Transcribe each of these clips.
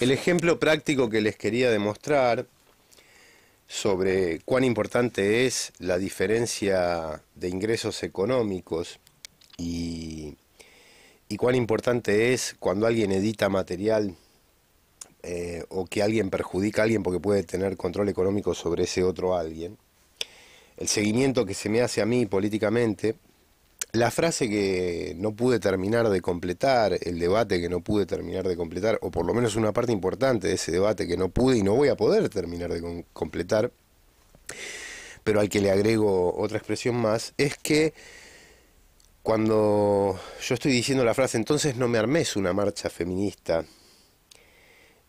El ejemplo práctico que les quería demostrar sobre cuán importante es la diferencia de ingresos económicos y, cuán importante es cuando alguien edita material eh, o que alguien perjudica a alguien porque puede tener control económico sobre ese otro alguien. El seguimiento que se me hace a mí políticamente la frase que no pude terminar de completar, el debate que no pude terminar de completar, o por lo menos una parte importante de ese debate que no pude y no voy a poder terminar de completar, pero al que le agrego otra expresión más, es que cuando yo estoy diciendo la frase, entonces no me armes una marcha feminista,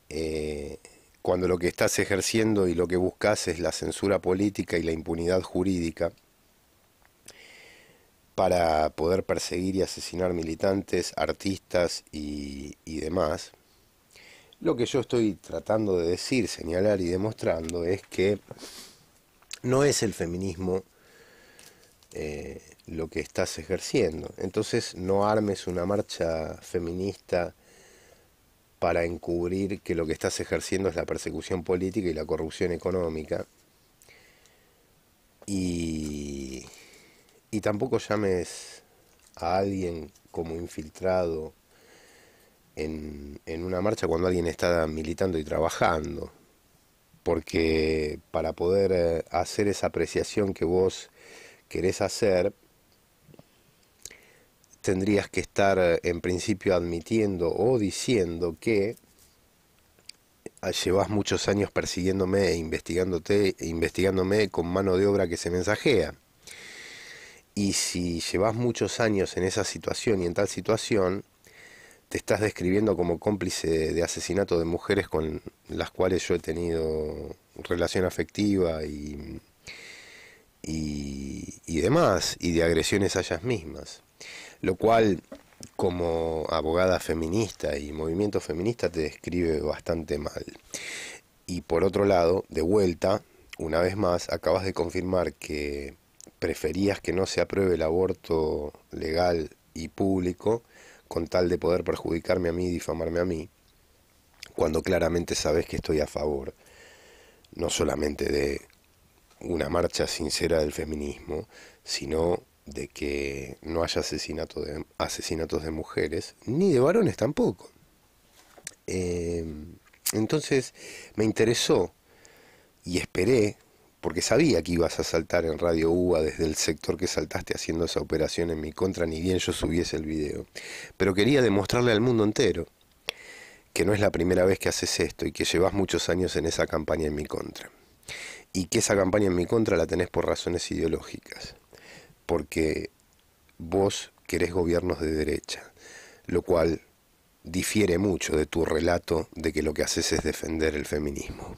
eh, cuando lo que estás ejerciendo y lo que buscas es la censura política y la impunidad jurídica, para poder perseguir y asesinar militantes, artistas y, demás. Lo que yo estoy tratando de decir, señalar y demostrando es que no es el feminismo eh, lo que estás ejerciendo. Entonces no armes una marcha feminista para encubrir que lo que estás ejerciendo es la persecución política y la corrupción económica. Y y tampoco llames a alguien como infiltrado en, una marcha cuando alguien está militando y trabajando. Porque para poder eh, hacer esa apreciación que vos querés hacer, tendrías que estar eh, en principio admitiendo o diciendo que ah, llevas muchos años persiguiéndome e investigándote, e investigándome con mano de obra que se mensajea. Y si llevas muchos años en esa situación y en tal situación, te estás describiendo como cómplice de asesinato de mujeres con las cuales yo he tenido relación afectiva y, demás, y de agresiones a ellas mismas. Lo cual, como abogada feminista y movimiento feminista, te describe bastante mal. Y por otro lado, de vuelta, una vez más, acabas de confirmar que preferías que no se apruebe el aborto legal y público con tal de poder perjudicarme a mí y difamarme a mí, cuando claramente sabes que estoy a favor, no solamente de una marcha sincera del feminismo, sino de que no haya de, asesinatos de mujeres, ni de varones tampoco. Eh, entonces me interesó y esperé porque sabía que ibas a saltar en Radio UBA desde el sector que saltaste haciendo esa operación en mi contra, ni bien yo subiese el video. Pero quería demostrarle al mundo entero que no es la primera vez que haces esto y que llevas muchos años en esa campaña en mi contra. Y que esa campaña en mi contra la tenés por razones ideológicas, porque vos querés gobiernos de derecha, lo cual difiere mucho de tu relato de que lo que haces es defender el feminismo.